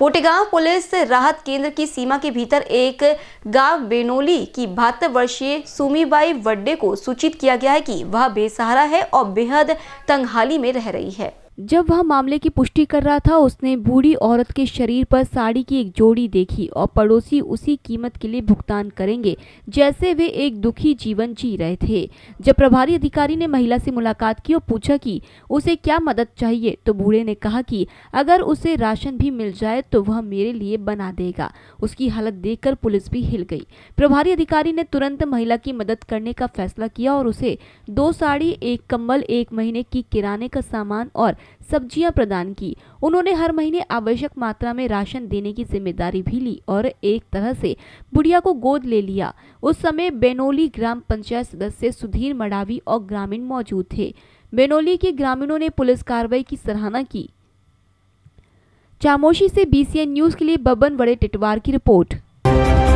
पोटेगांव police राहत केंद्र की सीमा के भीतर एक गांव बेनोली की बहत्तर वर्षीय सुमीबाई वड्डे को सूचित किया गया है कि वह बेसहारा है और बेहद तंगहाली में रह रही है जब वह मामले की पुष्टि कर रहा था उसने बूढ़ी औरत के शरीर पर साड़ी की एक जोड़ी देखी और पड़ोसी उसी कीमत के लिए भुगतान करेंगे जैसे वे एक दुखी जीवन जी रहे थे जब प्रभारी अधिकारी ने महिला से मुलाकात की और पूछा कि उसे क्या मदद चाहिए तो बूढ़े ने कहा कि अगर उसे राशन भी मिल जाए तो वह मेरे लिए बना देगा उसकी हालत देख पुलिस भी हिल गई प्रभारी अधिकारी ने तुरंत महिला की मदद करने का फैसला किया और उसे दो साड़ी एक कम्बल एक महीने की किराने का सामान और सब्जियां प्रदान की उन्होंने हर महीने आवश्यक मात्रा में राशन देने की जिम्मेदारी भी ली और एक तरह से बुढ़िया को गोद ले लिया उस समय बेनोली ग्राम पंचायत सदस्य सुधीर मडावी और ग्रामीण मौजूद थे बेनोली के ग्रामीणों ने पुलिस कार्रवाई की सराहना की चामोशी से बीसीएन न्यूज के लिए बबन बड़े टिटवार की रिपोर्ट